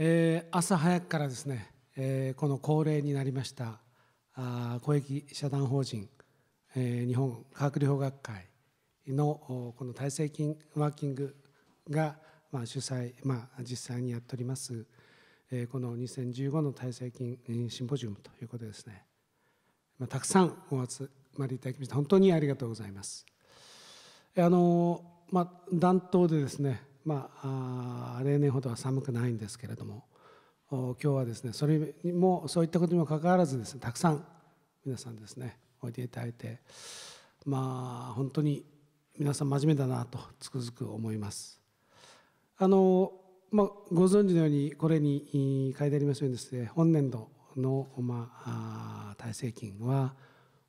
えー、朝早くからですね、えー、この恒例になりましたあ公益社団法人、えー、日本科学療法学会のこの体制金ワーキングが、まあ、主催、まあ、実際にやっております、えー、この2015の体制金シンポジウムということですね、まあ、たくさんお集まりいただきまして本当にありがとうございます。あのまあ、断頭でですねまあ、例年ほどは寒くないんですけれども今日はですねそれにもそういったことにもかかわらずですねたくさん皆さんですねおいでいただいてまあ本当に皆さん真面目だなとつくづく思います。あのまあ、ご存知のようにこれに書いてありますようにですね本年度の、まあ、耐性菌は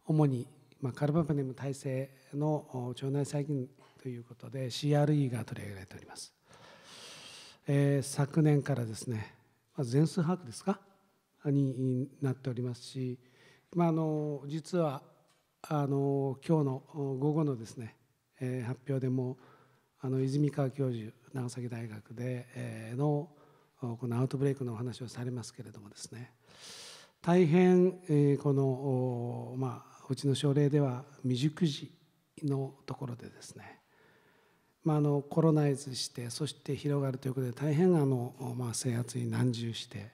主に、まあ、カルバペネム耐性の腸内細菌ということで CRE が取り上げられております、えー、昨年からですねま全数把握ですかになっておりますし、まあ、あの実はあの今日の午後のですね、えー、発表でもあの泉川教授長崎大学で、えー、のこのアウトブレイクのお話をされますけれどもですね大変、えー、この、まあ、うちの症例では未熟児のところでですねまあ、あのコロナイズしてそして広がるということで大変あの、まあ、制圧に難渋して、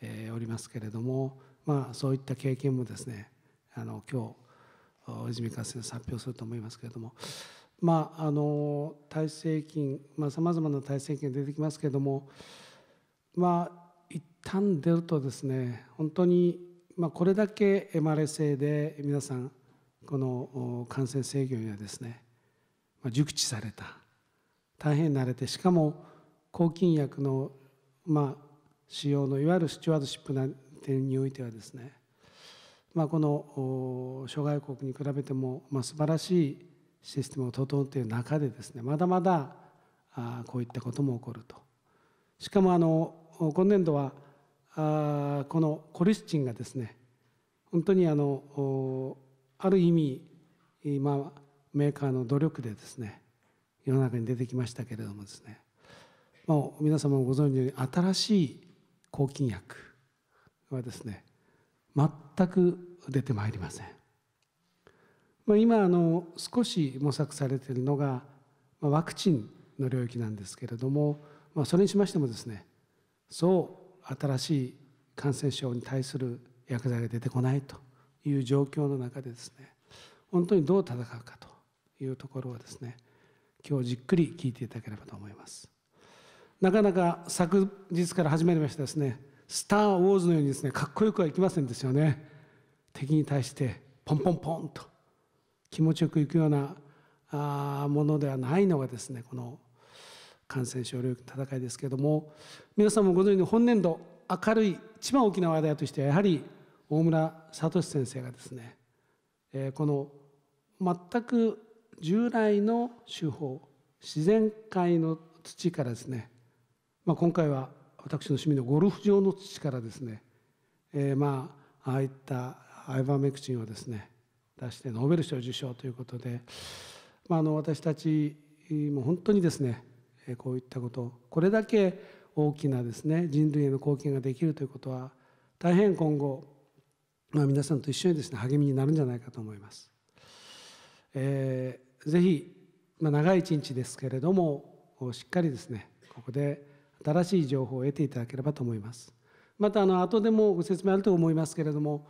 えー、おりますけれども、まあ、そういった経験もですねあの今日泉川先生発表すると思いますけれども、まあ、あの耐性菌さまざ、まな耐性菌が出てきますけれどもまあ一旦出るとですね本当に、まあ、これだけ生まれ性で皆さんこの感染制御にはですね熟知された大変慣れてしかも抗菌薬の、まあ、使用のいわゆるスチュワードシップな点においてはですね、まあ、この諸外国に比べても、まあ、素晴らしいシステムを整っている中でですねまだまだあこういったことも起こると。しかもあの今年度はあこのコリスチンがですね本当にあのある意味、まあ、メーカーの努力でですね世の中に出てきましたけれどもですねもう皆様もご存知のように新しい抗菌薬はですね全く出てまいりません、まあ、今あの少し模索されているのがワクチンの領域なんですけれども、まあ、それにしましてもですねそう新しい感染症に対する薬剤が出てこないという状況の中でですね本当にどう戦うかというところをですね今日じっくり聞いていただければと思いますなかなか昨日から始まりましたですね「スター・ウォーズ」のようにですねかっこよくはいきませんですよね敵に対してポンポンポンと気持ちよくいくようなあものではないのがですねこの感染症領域の戦いですけれども皆さんもご存知の本年度明るい一番大きな話題としてはやはり大村聡先生がですね、えー、この全く従来の手法自然界の土からですね、まあ、今回は私の趣味のゴルフ場の土からですね、えー、まあああいったアイバーメクチンをですね出してノーベル賞受賞ということで、まあ、あの私たちも本当にですねこういったことこれだけ大きなですね人類への貢献ができるということは大変今後、まあ、皆さんと一緒にですね励みになるんじゃないかと思います。えー、ぜひ、まあ、長い一日ですけれどもしっかりですねここで新しい情報を得ていただければと思いますまたあの後でもご説明あると思いますけれども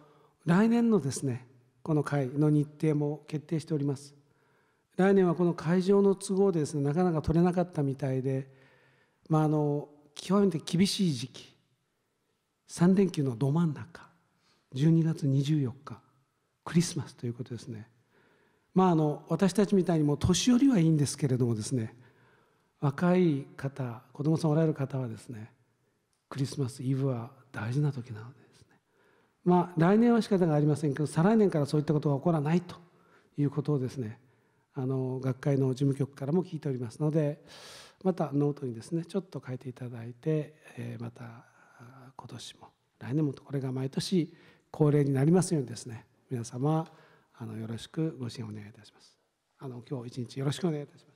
来年のですねこの会の日程も決定しております来年はこの会場の都合でですねなかなか取れなかったみたいで、まあ、あの極めて厳しい時期3連休のど真ん中12月24日クリスマスということですねまあ、あの私たちみたいにも年寄りはいいんですけれどもですね若い方子供さんおられる方はですねクリスマスイブは大事な時なのでですねまあ来年は仕方がありませんけど再来年からそういったことが起こらないということをですねあの学会の事務局からも聞いておりますのでまたノートにですねちょっと書いていただいて、えー、また今年も来年もこれが毎年恒例になりますようにですね皆様あのよろしくご支援をお願いいたします。あの今日一日よろしくお願いいたします。